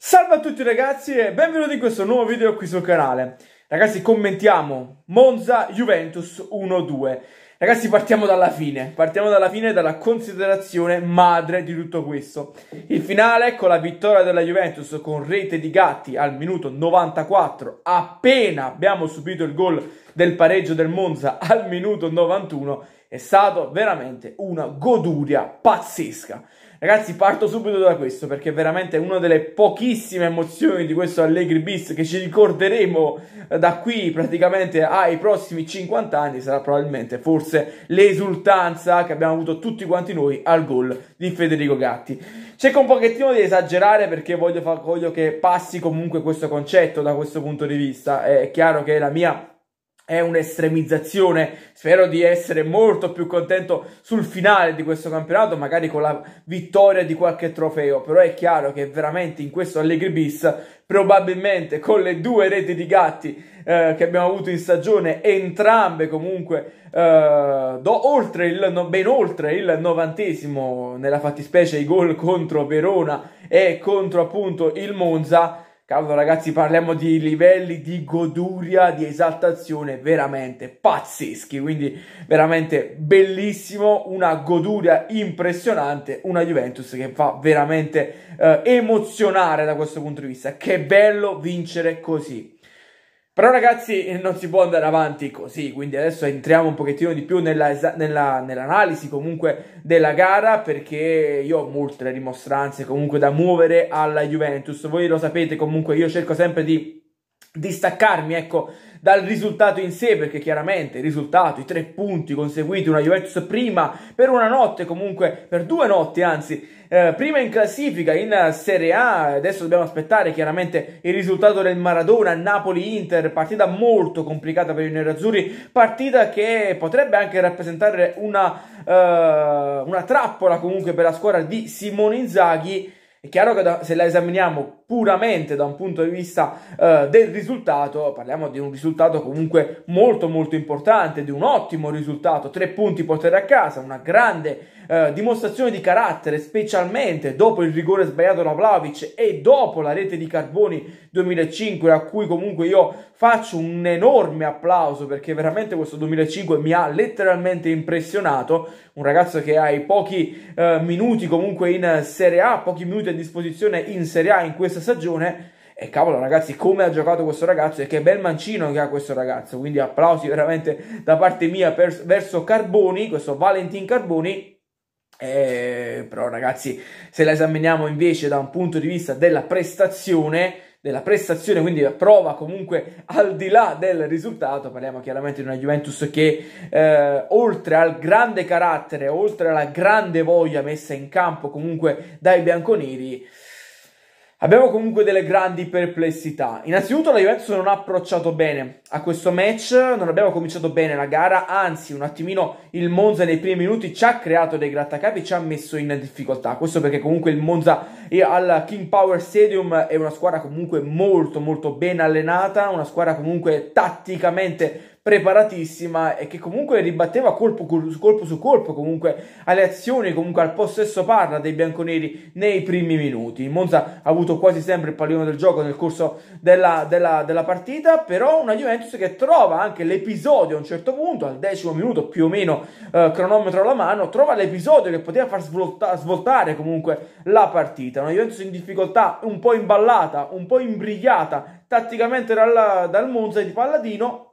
Salve a tutti ragazzi e benvenuti in questo nuovo video qui sul canale. Ragazzi commentiamo Monza Juventus 1-2. Ragazzi partiamo dalla fine, partiamo dalla fine dalla considerazione madre di tutto questo. Il finale con la vittoria della Juventus con rete di Gatti al minuto 94, appena abbiamo subito il gol del pareggio del Monza al minuto 91, è stato veramente una goduria pazzesca. Ragazzi, parto subito da questo perché è veramente una delle pochissime emozioni di questo Allegri Bis che ci ricorderemo eh, da qui praticamente ai prossimi 50 anni. Sarà probabilmente forse l'esultanza che abbiamo avuto tutti quanti noi al gol di Federico Gatti. Cerco un pochettino di esagerare perché voglio, voglio che passi comunque questo concetto da questo punto di vista. È chiaro che la mia è un'estremizzazione. Spero di essere molto più contento sul finale di questo campionato, magari con la vittoria di qualche trofeo. Però è chiaro che veramente in questo Allegri bis, probabilmente con le due reti di gatti eh, che abbiamo avuto in stagione, entrambe comunque eh, do oltre il, no, ben oltre il novantesimo, nella fattispecie i gol contro Verona e contro appunto il Monza Cavolo ragazzi parliamo di livelli di goduria, di esaltazione veramente pazzeschi, quindi veramente bellissimo, una goduria impressionante, una Juventus che fa veramente eh, emozionare da questo punto di vista. Che bello vincere così. Però ragazzi non si può andare avanti così, quindi adesso entriamo un pochettino di più nella, nella, nell'analisi comunque della gara perché io ho molte rimostranze comunque da muovere alla Juventus, voi lo sapete comunque io cerco sempre di distaccarmi ecco, dal risultato in sé perché chiaramente il risultato, i tre punti conseguiti una Juventus prima per una notte comunque, per due notti anzi eh, prima in classifica in Serie A adesso dobbiamo aspettare chiaramente il risultato del Maradona Napoli-Inter, partita molto complicata per i nerazzurri, partita che potrebbe anche rappresentare una, eh, una trappola comunque per la squadra di Simone Inzaghi è chiaro che se la esaminiamo puramente da un punto di vista eh, del risultato, parliamo di un risultato comunque molto molto importante, di un ottimo risultato, tre punti portare a casa, una grande eh, dimostrazione di carattere, specialmente dopo il rigore sbagliato da Vlaovic e dopo la rete di Carboni 2005, a cui comunque io faccio un enorme applauso perché veramente questo 2005 mi ha letteralmente impressionato, un ragazzo che ai pochi eh, minuti comunque in Serie A, pochi minuti a disposizione in Serie A in questa questa stagione. E cavolo ragazzi, come ha giocato questo ragazzo e che bel mancino che ha questo ragazzo. Quindi applausi veramente da parte mia per, verso Carboni, questo Valentin Carboni. Eh, però ragazzi, se la esaminiamo invece da un punto di vista della prestazione, della prestazione, quindi prova comunque al di là del risultato. Parliamo chiaramente di una Juventus che eh, oltre al grande carattere, oltre alla grande voglia messa in campo comunque dai bianconeri, Abbiamo comunque delle grandi perplessità. Innanzitutto la Juventus non ha approcciato bene a questo match, non abbiamo cominciato bene la gara, anzi un attimino il Monza nei primi minuti ci ha creato dei grattacapi, ci ha messo in difficoltà. Questo perché comunque il Monza è eh, al King Power Stadium è una squadra comunque molto molto ben allenata, una squadra comunque tatticamente preparatissima e che comunque ribatteva colpo, colpo su colpo comunque alle azioni, comunque al possesso parla dei bianconeri nei primi minuti. Il Monza ha avuto quasi sempre il pallino del gioco nel corso della, della, della partita, però una Juventus che trova anche l'episodio a un certo punto, al decimo minuto più o meno eh, cronometro alla mano, trova l'episodio che poteva far svolta, svoltare comunque la partita. Una Juventus in difficoltà, un po' imballata, un po' imbrigliata tatticamente dal, dal Monza di Palladino,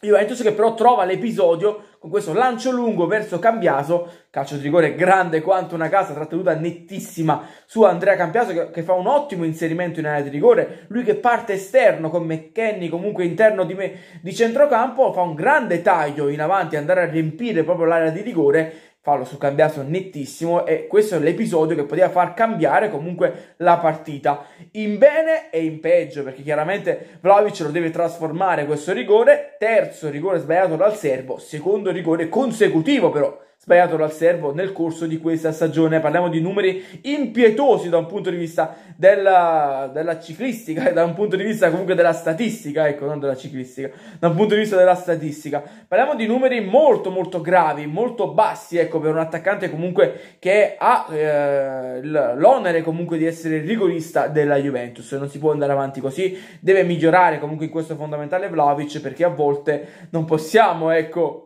Juventus che però trova l'episodio con questo lancio lungo verso Cambiaso, calcio di rigore grande quanto una casa, trattenuta nettissima su Andrea Cambiaso che, che, fa un ottimo inserimento in area di rigore, lui che parte esterno con McKenny comunque interno di, me, di centrocampo, fa un grande taglio in avanti andare a riempire proprio l'area di rigore fallo su cambiato nettissimo e questo è l'episodio che poteva far cambiare comunque la partita in bene e in peggio perché chiaramente Vlaovic lo deve trasformare questo rigore terzo rigore sbagliato dal serbo secondo rigore consecutivo però sbagliato dal servo nel corso di questa stagione. Parliamo di numeri impietosi da un punto di vista della, della ciclistica da un punto di vista comunque della statistica, ecco, non della ciclistica, da un punto di vista della statistica. Parliamo di numeri molto molto gravi, molto bassi, ecco, per un attaccante comunque che ha eh, l'onere comunque di essere il rigorista della Juventus. Non si può andare avanti così, deve migliorare comunque in questo fondamentale Vlaovic perché a volte non possiamo, ecco,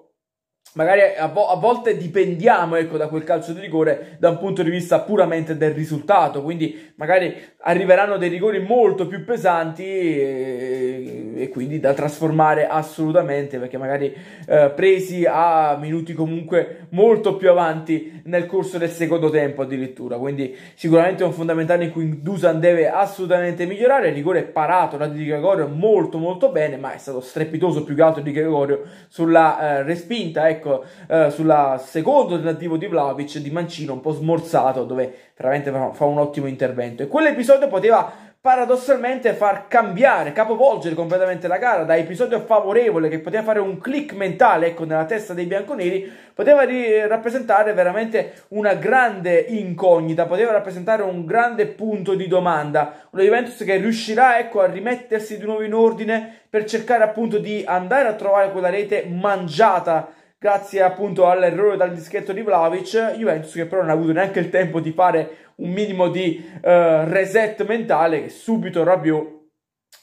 magari a, vo- a volte dipendiamo ecco, da quel calcio di rigore da un punto di vista puramente del risultato, quindi magari arriveranno dei rigori molto più pesanti e, eh, e quindi da trasformare assolutamente perché magari eh, presi a minuti comunque molto più avanti nel corso del secondo tempo addirittura, quindi sicuramente è un fondamentale in cui Dusan deve assolutamente migliorare, il rigore è parato da Di Gregorio molto molto bene, ma è stato strepitoso più che altro di Gregorio sulla eh, respinta, ecco ecco, eh, sul secondo tentativo di Vlaovic di Mancino un po' smorzato, dove veramente fa un ottimo intervento. E quell'episodio poteva paradossalmente far cambiare, capovolgere completamente la gara da episodio favorevole che poteva fare un click mentale ecco, nella testa dei bianconeri, poteva ri- rappresentare veramente una grande incognita, poteva rappresentare un grande punto di domanda, una Juventus che riuscirà ecco, a rimettersi di nuovo in ordine per cercare appunto di andare a trovare quella rete mangiata grazie appunto all'errore dal dischetto di Vlaovic, Juventus che però non ha avuto neanche il tempo di fare un minimo di eh, reset mentale, che subito Rabiot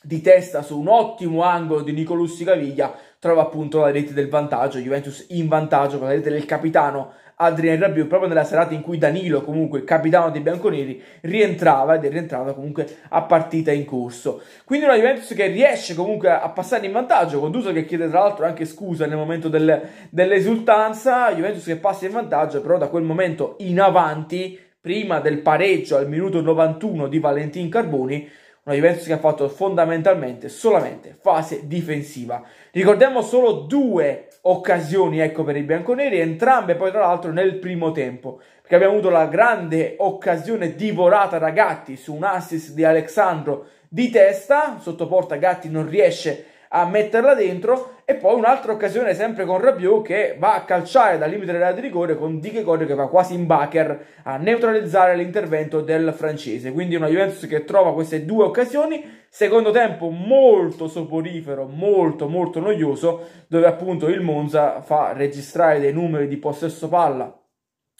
di testa su un ottimo angolo di Nicolussi Caviglia trova appunto la rete del vantaggio, Juventus in vantaggio con la rete del capitano Adrien Rabiu proprio nella serata in cui Danilo, comunque capitano dei bianconeri, rientrava ed è rientrato comunque a partita in corso. Quindi una Juventus che riesce comunque a passare in vantaggio, con Duso che chiede tra l'altro anche scusa nel momento del, dell'esultanza, Juventus che passa in vantaggio, però da quel momento in avanti, prima del pareggio al minuto 91 di Valentin Carboni, una Juventus che ha fatto fondamentalmente solamente fase difensiva. Ricordiamo solo due occasioni ecco, per i bianconeri, entrambe poi tra l'altro nel primo tempo, perché abbiamo avuto la grande occasione divorata da Gatti su un assist di Alexandro di testa, sotto porta Gatti non riesce a a metterla dentro e poi un'altra occasione sempre con Rabiot che va a calciare dal limite dell'area di rigore con Dichecord che va quasi in bacher a neutralizzare l'intervento del francese quindi una Juventus che trova queste due occasioni secondo tempo molto soporifero molto molto noioso dove appunto il Monza fa registrare dei numeri di possesso palla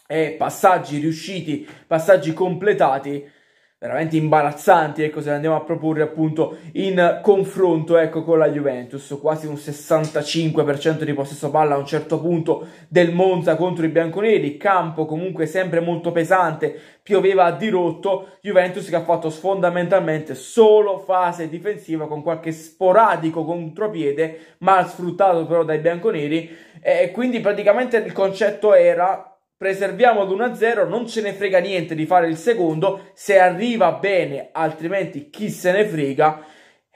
e passaggi riusciti passaggi completati veramente imbarazzanti, ecco, se andiamo a proporre appunto in confronto, ecco, con la Juventus, quasi un 65% di possesso palla a un certo punto del Monza contro i bianconeri, campo comunque sempre molto pesante, pioveva a dirotto, Juventus che ha fatto fondamentalmente solo fase difensiva con qualche sporadico contropiede, mal sfruttato però dai bianconeri, e quindi praticamente il concetto era preserviamo ad 1-0, non ce ne frega niente di fare il secondo, se arriva bene, altrimenti chi se ne frega.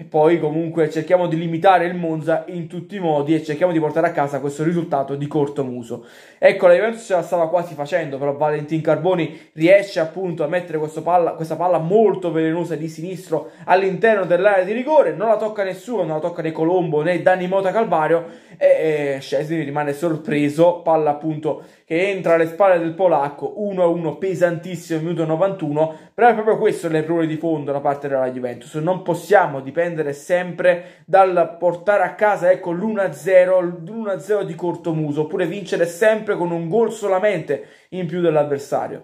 E poi comunque cerchiamo di limitare il Monza in tutti i modi e cerchiamo di portare a casa questo risultato di corto muso. Ecco, la Juventus ce la stava quasi facendo, però Valentin Carboni riesce appunto a mettere palla, questa palla molto velenosa di sinistro all'interno dell'area di rigore, non la tocca nessuno, non la tocca né Colombo né Danny Mota Calvario e, e Scesni rimane sorpreso, palla appunto che entra alle spalle del polacco, 1-1 pesantissimo, minuto 91, però è proprio questo l'errore di fondo da parte della Juventus, non possiamo dipendere dipendere sempre dal portare a casa ecco, l'1-0, l'1-0 di cortomuso, oppure vincere sempre con un gol solamente in più dell'avversario.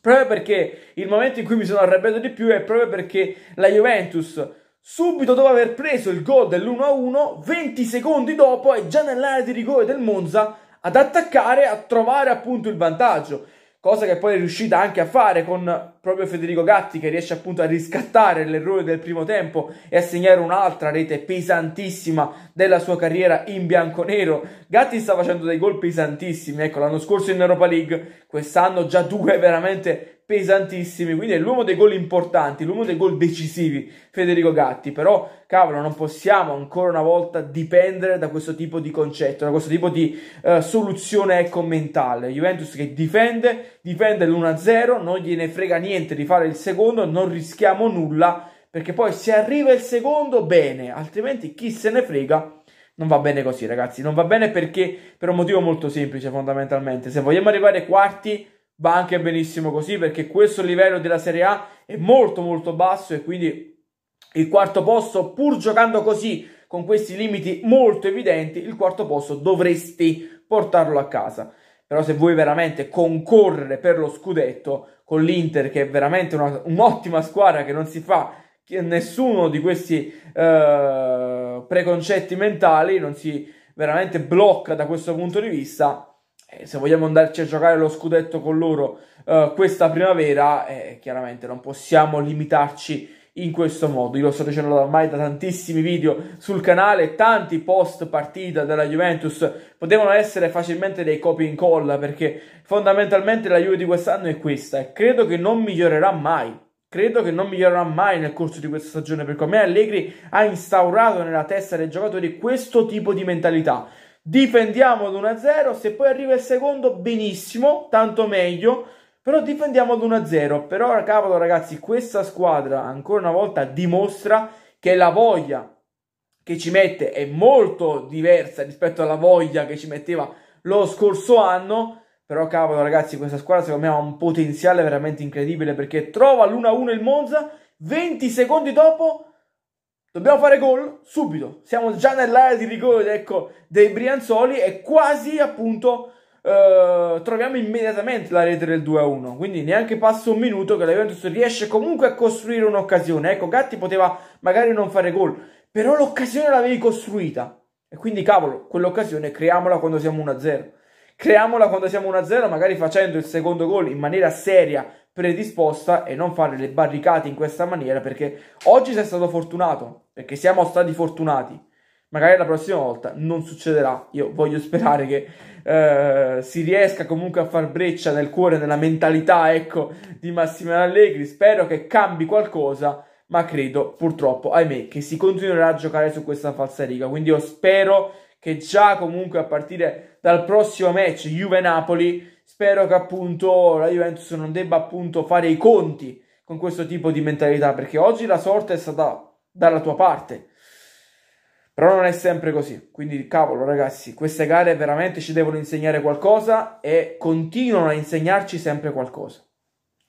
Proprio perché il momento in cui mi sono arrabbiato di più è proprio perché la Juventus subito dopo aver preso il gol dell'1-1, 20 secondi dopo è già nell'area di rigore del Monza ad attaccare, a trovare appunto il vantaggio cosa che poi è riuscita anche a fare con proprio Federico Gatti che riesce appunto a riscattare l'errore del primo tempo e a segnare un'altra rete pesantissima della sua carriera in bianconero. Gatti sta facendo dei gol pesantissimi, ecco l'anno scorso in Europa League, quest'anno già due veramente pesantissimi, quindi è l'uomo dei gol importanti, l'uomo dei gol decisivi, Federico Gatti, però cavolo non possiamo ancora una volta dipendere da questo tipo di concetto, da questo tipo di uh, soluzione ecco mentale, Juventus che difende, difende l'1-0, non gliene frega niente di fare il secondo, non rischiamo nulla, perché poi se arriva il secondo bene, altrimenti chi se ne frega non va bene così, ragazzi. Non va bene perché per un motivo molto semplice, fondamentalmente. Se vogliamo arrivare ai quarti, va anche benissimo così perché questo livello della Serie A è molto molto basso e quindi il quarto posto pur giocando così con questi limiti molto evidenti il quarto posto dovresti portarlo a casa però se vuoi veramente concorrere per lo scudetto con l'Inter che è veramente una, un'ottima squadra che non si fa nessuno di questi eh, preconcetti mentali non si veramente blocca da questo punto di vista eh, se vogliamo andarci a giocare lo scudetto con loro uh, questa primavera, eh, chiaramente non possiamo limitarci in questo modo. Io lo sto dicendo ormai da tantissimi video sul canale, tanti post partita della Juventus potevano essere facilmente dei copy and call perché fondamentalmente la Juve di quest'anno è questa e credo che non migliorerà mai. Credo che non migliorerà mai nel corso di questa stagione perché come Allegri ha instaurato nella testa dei giocatori questo tipo di mentalità difendiamo ad 1-0, se poi arriva il secondo benissimo, tanto meglio, però difendiamo ad 1-0, però cavolo ragazzi questa squadra ancora una volta dimostra che la voglia che ci mette è molto diversa rispetto alla voglia che ci metteva lo scorso anno, però cavolo ragazzi questa squadra secondo me ha un potenziale veramente incredibile perché trova l'1-1 il Monza, 20 secondi dopo Dobbiamo fare gol subito. Siamo già nell'area di rigore ecco, dei Brianzoli e quasi appunto eh, troviamo immediatamente la rete del 2-1. Quindi neanche passa un minuto che la Juventus riesce comunque a costruire un'occasione. Ecco, Gatti poteva magari non fare gol, però l'occasione l'avevi costruita. E quindi cavolo, quell'occasione creiamola quando siamo 1-0. Creiamola quando siamo 1-0, magari facendo il secondo gol in maniera seria, predisposta e non fare le barricate in questa maniera perché oggi sei stato fortunato, perché siamo stati fortunati. Magari la prossima volta non succederà. Io voglio sperare che eh, si riesca comunque a far breccia nel cuore, nella mentalità, ecco, di Massimiliano Allegri. Spero che cambi qualcosa, ma credo purtroppo, ahimè, che si continuerà a giocare su questa falsa riga. Quindi io spero che già comunque a partire dal prossimo match Juve-Napoli spero che appunto la Juventus non debba appunto fare i conti con questo tipo di mentalità, perché oggi la sorte è stata dalla tua parte. Però non è sempre così, quindi cavolo ragazzi, queste gare veramente ci devono insegnare qualcosa e continuano a insegnarci sempre qualcosa.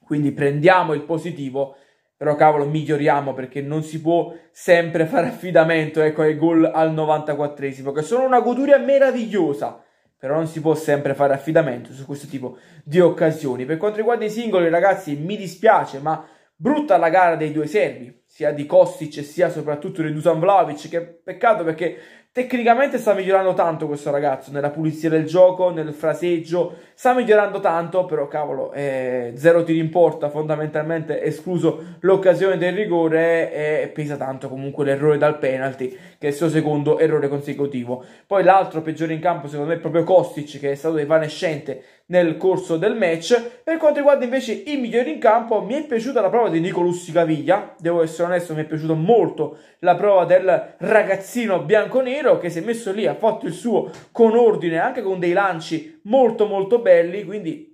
Quindi prendiamo il positivo, però cavolo miglioriamo perché non si può sempre fare affidamento ecco, ai gol al 94esimo, che sono una goduria meravigliosa però non si può sempre fare affidamento su questo tipo di occasioni. Per quanto riguarda i singoli, ragazzi, mi dispiace, ma brutta la gara dei due serbi, sia di Kostic sia soprattutto di Dusan Vlaovic, che peccato perché Tecnicamente sta migliorando tanto questo ragazzo nella pulizia del gioco, nel fraseggio, sta migliorando tanto, però cavolo, eh, zero tiri in porta fondamentalmente, escluso l'occasione del rigore e eh, pesa tanto comunque l'errore dal penalty, che è il suo secondo errore consecutivo. Poi l'altro peggiore in campo secondo me è proprio Kostic, che è stato evanescente nel corso del match. Per quanto riguarda invece i migliori in campo, mi è piaciuta la prova di Nicolussi Caviglia. Devo essere onesto, mi è piaciuta molto la prova del ragazzino bianco-nero che si è messo lì, ha fatto il suo con ordine, anche con dei lanci molto molto belli, quindi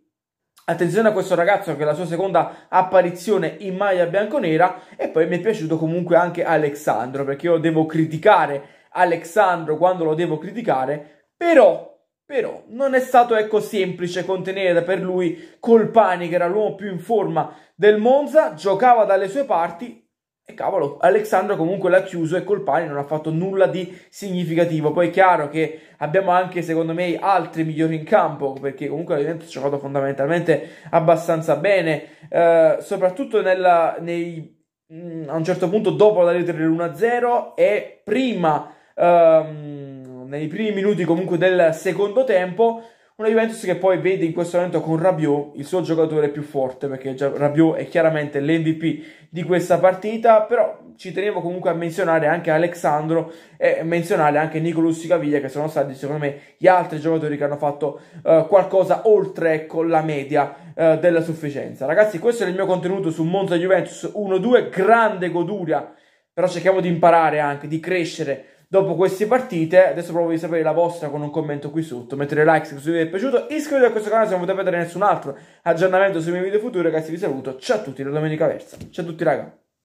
Attenzione a questo ragazzo che è la sua seconda apparizione in maglia bianconera e poi mi è piaciuto comunque anche Alexandro perché io devo criticare Alexandro quando lo devo criticare, però però non è stato ecco semplice contenere per lui Colpani, che era l'uomo più in forma del Monza, giocava dalle sue parti e cavolo, Alexandro comunque l'ha chiuso e Colpani non ha fatto nulla di significativo. Poi è chiaro che abbiamo anche, secondo me, altri migliori in campo, perché comunque la Juventus ha giocato fondamentalmente abbastanza bene, eh, soprattutto nella, nei, mh, mm, a un certo punto dopo la lettera dell'1-0 e prima... Um, nei primi minuti comunque del secondo tempo, una Juventus che poi vede in questo momento con Rabiot il suo giocatore più forte, perché Rabiot è chiaramente l'MVP di questa partita, però ci tenevo comunque a menzionare anche Alexandro e menzionare anche Nicolussi Caviglia, che sono stati secondo me gli altri giocatori che hanno fatto uh, qualcosa oltre con ecco, la media uh, della sufficienza. Ragazzi, questo era il mio contenuto su Monza Juventus 1-2, grande goduria, però cerchiamo di imparare anche, di crescere dopo queste partite. Adesso provo di sapere la vostra con un commento qui sotto. Mettere like se questo video vi è piaciuto. Iscrivetevi a questo canale se non potete vedere nessun altro aggiornamento sui miei video futuri. Ragazzi, vi saluto. Ciao a tutti da Domenica Versa. Ciao a tutti, ragazzi.